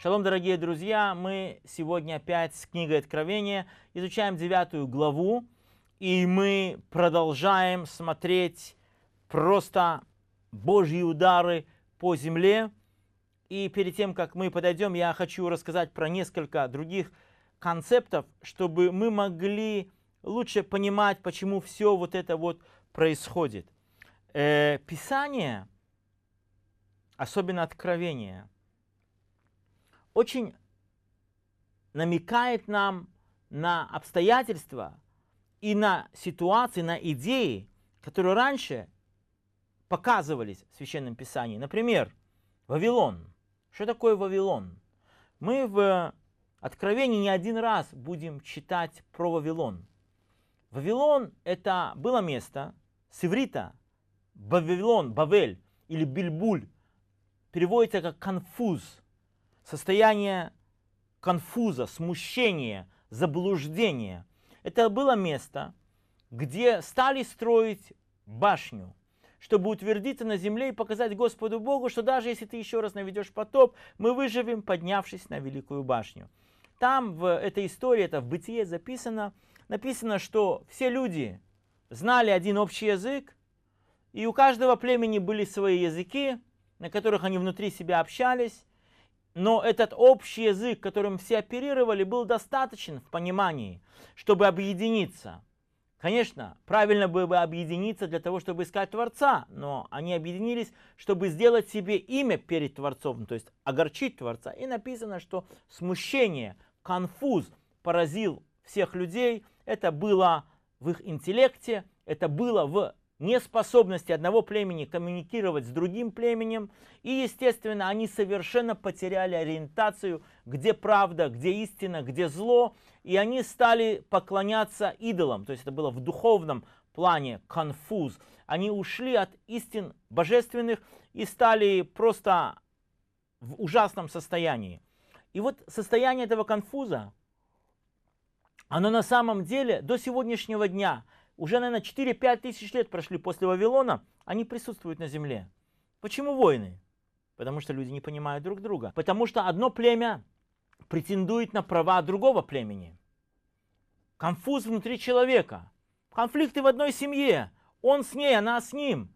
Шалом, дорогие друзья! Мы сегодня опять с книгой Откровения изучаем девятую главу, и мы продолжаем смотреть просто Божьи удары по земле. И перед тем, как мы подойдем, я хочу рассказать про несколько других концептов, чтобы мы могли лучше понимать, почему все вот это вот происходит. Э, Писание, особенно Откровение – очень намекает нам на обстоятельства и на ситуации, на идеи, которые раньше показывались в Священном Писании. Например, Вавилон. Что такое Вавилон? Мы в Откровении не один раз будем читать про Вавилон. Вавилон – это было место Севрита, иврита. Вавилон, Бавель или Бильбуль переводится как конфуз – состояние конфуза, смущения, заблуждения. Это было место, где стали строить башню, чтобы утвердиться на земле и показать Господу Богу, что даже если ты еще раз наведешь потоп, мы выживем, поднявшись на Великую башню. Там в этой истории, это в бытие записано, написано, что все люди знали один общий язык, и у каждого племени были свои языки, на которых они внутри себя общались, но этот общий язык, которым все оперировали, был достаточен в понимании, чтобы объединиться. Конечно, правильно было бы объединиться для того, чтобы искать Творца, но они объединились, чтобы сделать себе имя перед Творцом, то есть огорчить Творца. И написано, что смущение, конфуз поразил всех людей. Это было в их интеллекте, это было в неспособности одного племени коммуникировать с другим племенем, и, естественно, они совершенно потеряли ориентацию, где правда, где истина, где зло, и они стали поклоняться идолам, то есть это было в духовном плане конфуз. Они ушли от истин божественных и стали просто в ужасном состоянии. И вот состояние этого конфуза, оно на самом деле до сегодняшнего дня – уже, наверное, 4-5 тысяч лет прошли после Вавилона, они присутствуют на земле. Почему войны? Потому что люди не понимают друг друга. Потому что одно племя претендует на права другого племени. Конфуз внутри человека. Конфликты в одной семье. Он с ней, она с ним.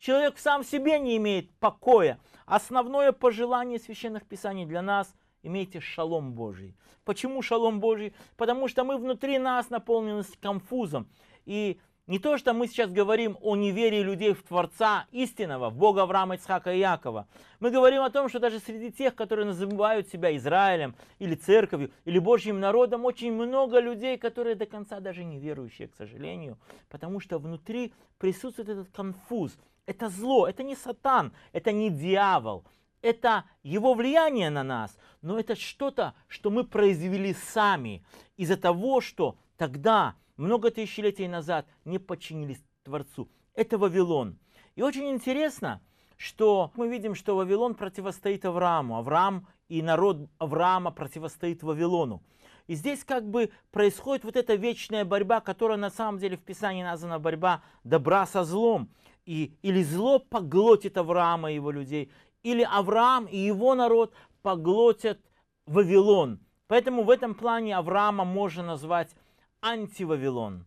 Человек сам в себе не имеет покоя. Основное пожелание священных писаний для нас – имейте шалом Божий. Почему шалом Божий? Потому что мы внутри нас наполнены конфузом. И не то, что мы сейчас говорим о неверии людей в Творца истинного, в Бога Авраама, Ицхака и Якова. Мы говорим о том, что даже среди тех, которые называют себя Израилем или церковью, или Божьим народом, очень много людей, которые до конца даже не верующие, к сожалению, потому что внутри присутствует этот конфуз. Это зло, это не сатан, это не дьявол, это его влияние на нас, но это что-то, что мы произвели сами из-за того, что тогда, много тысячелетий назад, не подчинились Творцу. Это Вавилон. И очень интересно, что мы видим, что Вавилон противостоит Аврааму. Авраам и народ Авраама противостоит Вавилону. И здесь как бы происходит вот эта вечная борьба, которая на самом деле в Писании названа борьба добра со злом. И, или зло поглотит Авраама и его людей, или Авраам и его народ поглотят Вавилон. Поэтому в этом плане Авраама можно назвать антивавилон.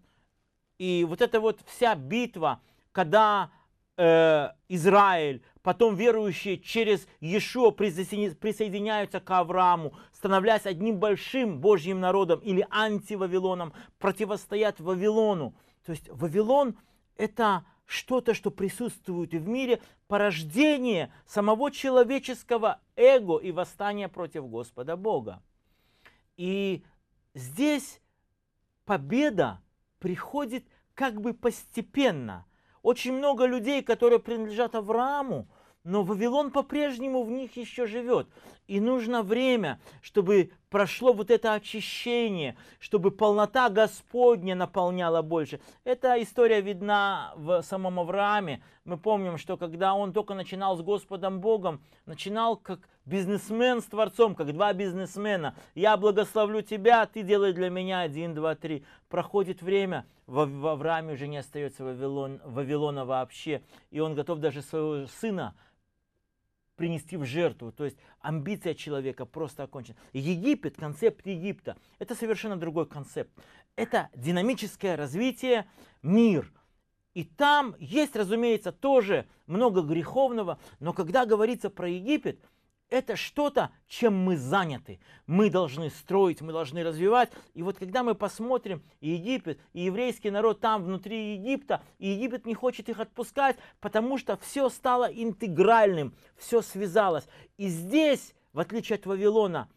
И вот эта вот вся битва, когда э, Израиль, потом верующие через Иешуа присоединяются к Аврааму, становляясь одним большим Божьим народом или антивавилоном, противостоят Вавилону. То есть Вавилон – это что-то, что присутствует в мире, порождение самого человеческого эго и восстание против Господа Бога. И здесь победа приходит как бы постепенно. Очень много людей, которые принадлежат Аврааму, но Вавилон по-прежнему в них еще живет. И нужно время, чтобы прошло вот это очищение, чтобы полнота Господня наполняла больше. Эта история видна в самом Аврааме. Мы помним, что когда он только начинал с Господом Богом, начинал как бизнесмен с Творцом, как два бизнесмена. Я благословлю тебя, ты делай для меня один, два, три. Проходит время, в, Аврааме уже не остается Вавилон, Вавилона вообще, и он готов даже своего сына принести в жертву. То есть амбиция человека просто окончена. Египет, концепт Египта, это совершенно другой концепт. Это динамическое развитие, мир. И там есть, разумеется, тоже много греховного, но когда говорится про Египет – это что-то, чем мы заняты. Мы должны строить, мы должны развивать. И вот когда мы посмотрим Египет, и еврейский народ там внутри Египта, и Египет не хочет их отпускать, потому что все стало интегральным, все связалось. И здесь, в отличие от Вавилона,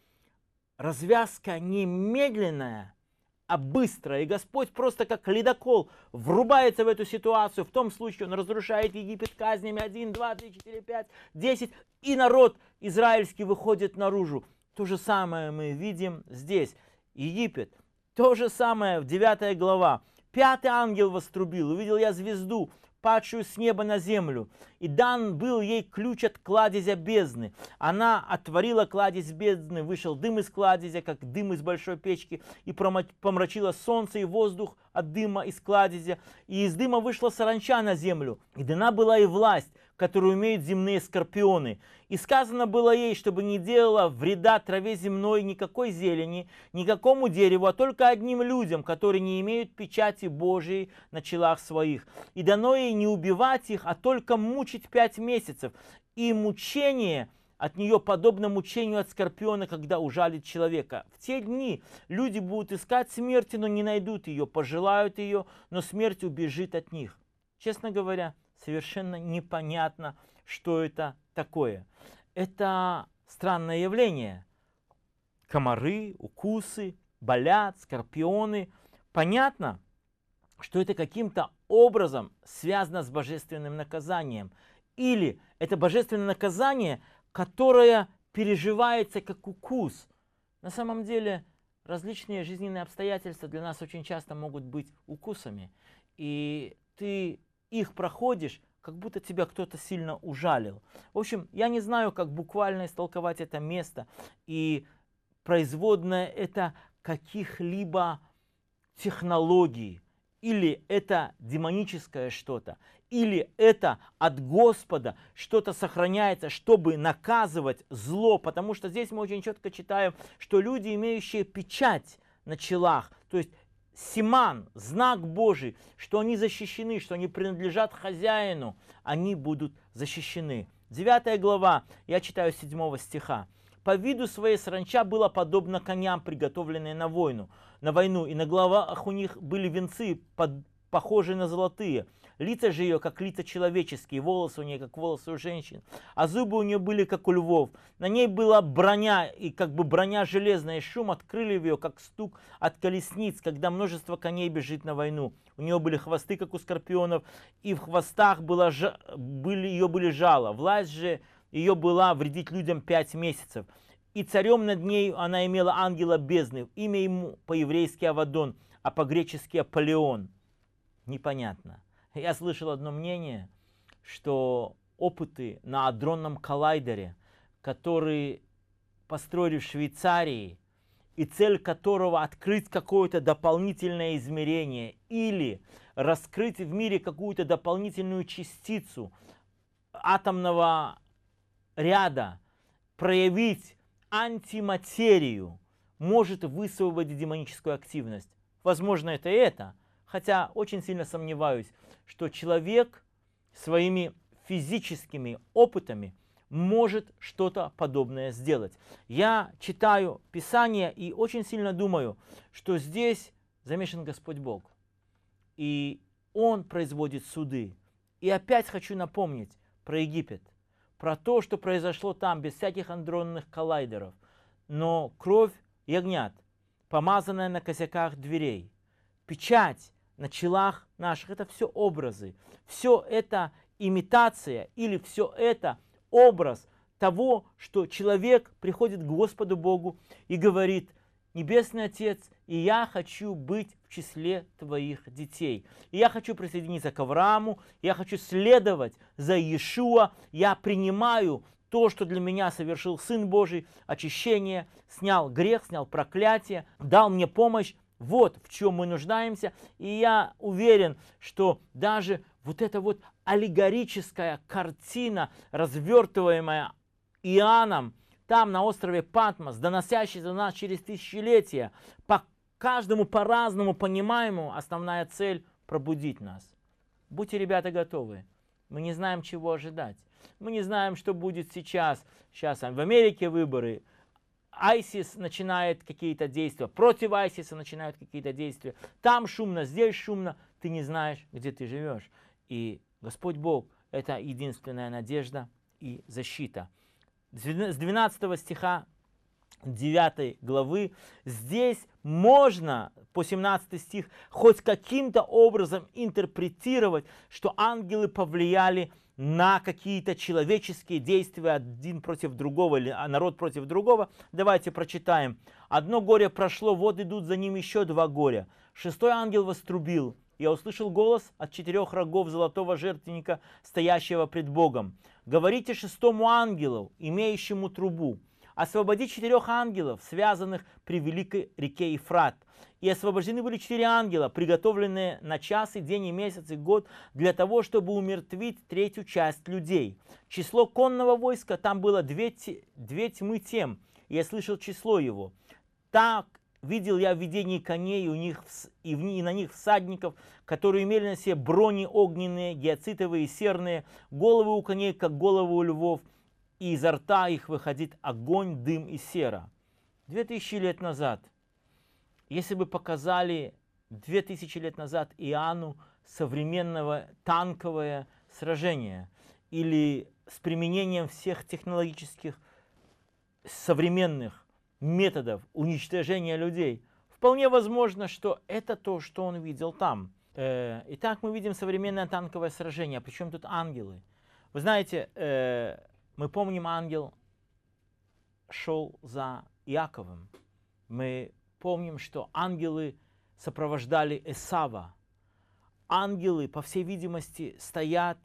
развязка немедленная – а быстро. И Господь просто как ледокол врубается в эту ситуацию. В том случае он разрушает Египет казнями 1, 2, 3, 4, 5, 10. И народ израильский выходит наружу. То же самое мы видим здесь. Египет. То же самое в 9 глава. Пятый ангел вострубил. Увидел я звезду, падшую с неба на землю, и дан был ей ключ от кладезя бездны. Она отворила кладезь бездны, вышел дым из кладезя, как дым из большой печки, и помрачила солнце и воздух от дыма из кладезя, и из дыма вышла саранча на землю, и дана была и власть которую имеют земные скорпионы. И сказано было ей, чтобы не делала вреда траве земной, никакой зелени, никакому дереву, а только одним людям, которые не имеют печати Божией на челах своих. И дано ей не убивать их, а только мучить пять месяцев. И мучение – от нее подобно мучению от скорпиона, когда ужалит человека. В те дни люди будут искать смерти, но не найдут ее, пожелают ее, но смерть убежит от них. Честно говоря, совершенно непонятно, что это такое. Это странное явление. Комары, укусы, болят, скорпионы. Понятно, что это каким-то образом связано с божественным наказанием. Или это божественное наказание, которое переживается как укус. На самом деле различные жизненные обстоятельства для нас очень часто могут быть укусами. И ты их проходишь, как будто тебя кто-то сильно ужалил. В общем, я не знаю, как буквально истолковать это место. И производное это каких-либо технологий. Или это демоническое что-то, или это от Господа что-то сохраняется, чтобы наказывать зло. Потому что здесь мы очень четко читаем, что люди, имеющие печать на челах, то есть Симан, знак Божий, что они защищены, что они принадлежат хозяину, они будут защищены. 9 глава, я читаю 7 стиха. По виду своей сранча было подобно коням, приготовленные на войну, на войну, и на главах у них были венцы, под, похожие на золотые. Лица же ее, как лица человеческие, волосы у нее, как волосы у женщин, а зубы у нее были, как у львов. На ней была броня, и как бы броня железная, и шум открыли в ее, как стук от колесниц, когда множество коней бежит на войну. У нее были хвосты, как у скорпионов, и в хвостах была, были, ее были жало. Власть же ее была вредить людям пять месяцев. И царем над ней она имела ангела бездны, имя ему по-еврейски Авадон, а по-гречески Аполеон. Непонятно. Я слышал одно мнение, что опыты на адронном коллайдере, который построили в Швейцарии, и цель которого открыть какое-то дополнительное измерение или раскрыть в мире какую-то дополнительную частицу атомного ряда, проявить антиматерию, может высвободить демоническую активность. Возможно, это это – Хотя очень сильно сомневаюсь, что человек своими физическими опытами может что-то подобное сделать. Я читаю Писание и очень сильно думаю, что здесь замешан Господь Бог. И Он производит суды. И опять хочу напомнить про Египет, про то, что произошло там без всяких андронных коллайдеров. Но кровь ягнят, помазанная на косяках дверей, печать, на челах наших. Это все образы. Все это имитация или все это образ того, что человек приходит к Господу Богу и говорит, Небесный Отец, и я хочу быть в числе твоих детей. И я хочу присоединиться к Аврааму, я хочу следовать за Иешуа, я принимаю то, что для меня совершил Сын Божий, очищение, снял грех, снял проклятие, дал мне помощь, вот в чем мы нуждаемся. И я уверен, что даже вот эта вот аллегорическая картина, развертываемая Иоанном, там на острове Патмос, доносящий до нас через тысячелетия, по каждому по-разному понимаемому, основная цель – пробудить нас. Будьте, ребята, готовы. Мы не знаем, чего ожидать. Мы не знаем, что будет сейчас. Сейчас а в Америке выборы – ISIS начинает какие-то действия, против ISIS начинают какие-то действия. Там шумно, здесь шумно, ты не знаешь, где ты живешь. И Господь Бог – это единственная надежда и защита. С 12 стиха 9 главы, здесь можно по 17 стих хоть каким-то образом интерпретировать, что ангелы повлияли на на какие-то человеческие действия один против другого или а, народ против другого. Давайте прочитаем. «Одно горе прошло, вот идут за ним еще два горя. Шестой ангел вострубил. Я услышал голос от четырех рогов золотого жертвенника, стоящего пред Богом. Говорите шестому ангелу, имеющему трубу, освободи четырех ангелов, связанных при великой реке Ефрат. И освобождены были четыре ангела, приготовленные на часы, день и месяц и год, для того, чтобы умертвить третью часть людей. Число конного войска, там было две, две тьмы тем, я слышал число его. Так видел я в видении коней у них, и, в, и на них всадников, которые имели на себе брони огненные, гиацитовые, серные, головы у коней, как головы у львов – и изо рта их выходит огонь, дым и сера. Две тысячи лет назад, если бы показали две тысячи лет назад Иоанну современного танковое сражение или с применением всех технологических современных методов уничтожения людей, вполне возможно, что это то, что он видел там. Э, итак, мы видим современное танковое сражение, а причем тут ангелы. Вы знаете, э, мы помним, ангел шел за Иаковым. Мы помним, что ангелы сопровождали Эсава. Ангелы, по всей видимости, стоят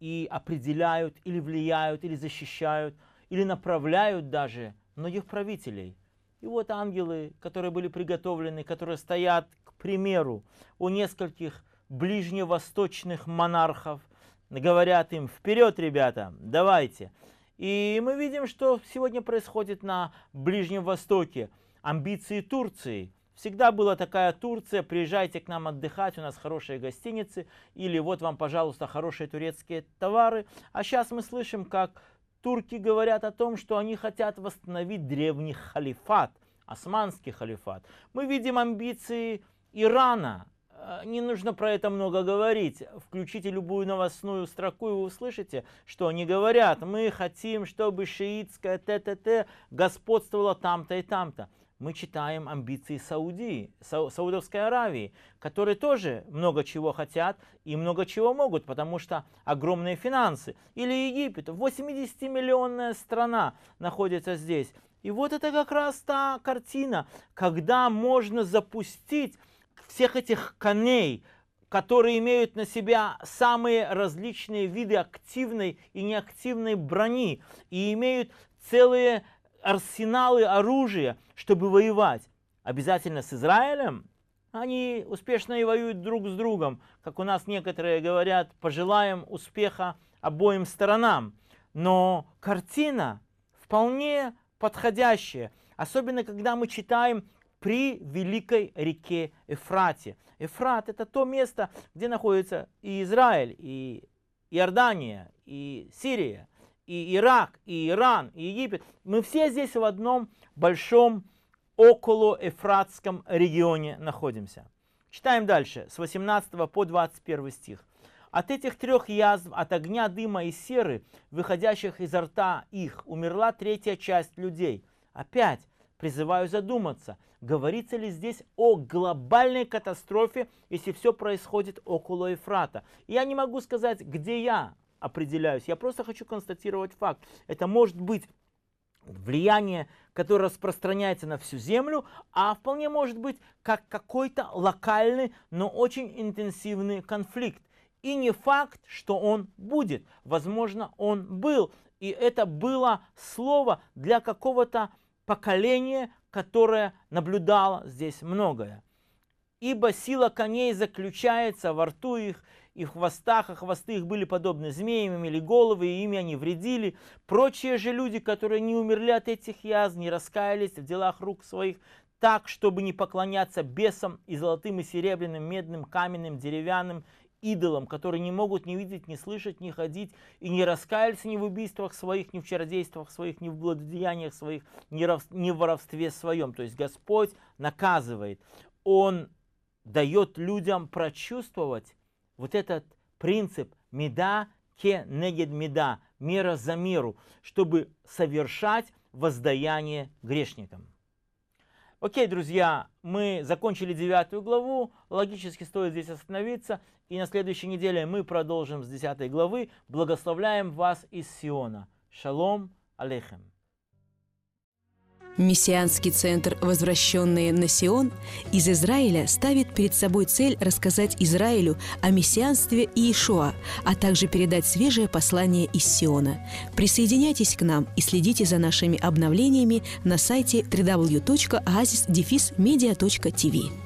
и определяют, или влияют, или защищают, или направляют даже многих правителей. И вот ангелы, которые были приготовлены, которые стоят, к примеру, у нескольких ближневосточных монархов, говорят им, вперед, ребята, давайте. И мы видим, что сегодня происходит на Ближнем Востоке. Амбиции Турции. Всегда была такая Турция, приезжайте к нам отдыхать, у нас хорошие гостиницы, или вот вам, пожалуйста, хорошие турецкие товары. А сейчас мы слышим, как турки говорят о том, что они хотят восстановить древний халифат, османский халифат. Мы видим амбиции Ирана, Э, не нужно про это много говорить. Включите любую новостную строку, и вы услышите, что они говорят. Мы хотим, чтобы шиитское ТТТ господствовало там-то и там-то. Мы читаем амбиции Саудии, Са, Саудовской Аравии, которые тоже много чего хотят и много чего могут, потому что огромные финансы. Или Египет, 80-миллионная страна находится здесь. И вот это как раз та картина, когда можно запустить всех этих коней, которые имеют на себя самые различные виды активной и неактивной брони и имеют целые арсеналы оружия, чтобы воевать. Обязательно с Израилем? Они успешно и воюют друг с другом, как у нас некоторые говорят, пожелаем успеха обоим сторонам. Но картина вполне подходящая, особенно когда мы читаем при великой реке Эфрате. Эфрат – это то место, где находится и Израиль, и Иордания, и Сирия, и Ирак, и Иран, и Египет. Мы все здесь в одном большом около Эфратском регионе находимся. Читаем дальше, с 18 по 21 стих. От этих трех язв, от огня, дыма и серы, выходящих изо рта их, умерла третья часть людей. Опять Призываю задуматься, говорится ли здесь о глобальной катастрофе, если все происходит около Ефрата. Я не могу сказать, где я определяюсь, я просто хочу констатировать факт. Это может быть влияние, которое распространяется на всю Землю, а вполне может быть как какой-то локальный, но очень интенсивный конфликт. И не факт, что он будет. Возможно, он был. И это было слово для какого-то поколение, которое наблюдало здесь многое. Ибо сила коней заключается во рту их, и в хвостах, а хвосты их были подобны змеям, имели головы, и ими они вредили. Прочие же люди, которые не умерли от этих язв, не раскаялись в делах рук своих, так, чтобы не поклоняться бесам и золотым, и серебряным, медным, каменным, деревянным идолам, которые не могут не видеть, не слышать, не ходить и не раскаялись ни в убийствах своих, ни в чародействах своих, ни в благодеяниях своих, ни в воровстве своем. То есть Господь наказывает. Он дает людям прочувствовать вот этот принцип меда ке негед меда, мера за меру, чтобы совершать воздаяние грешникам. Окей, друзья, мы закончили девятую главу. Логически стоит здесь остановиться. И на следующей неделе мы продолжим с 10 главы. Благословляем вас из Сиона. Шалом алейхем. Мессианский центр «Возвращенные на Сион» из Израиля ставит перед собой цель рассказать Израилю о мессианстве Иешуа, а также передать свежее послание из Сиона. Присоединяйтесь к нам и следите за нашими обновлениями на сайте www.oasis-media.tv.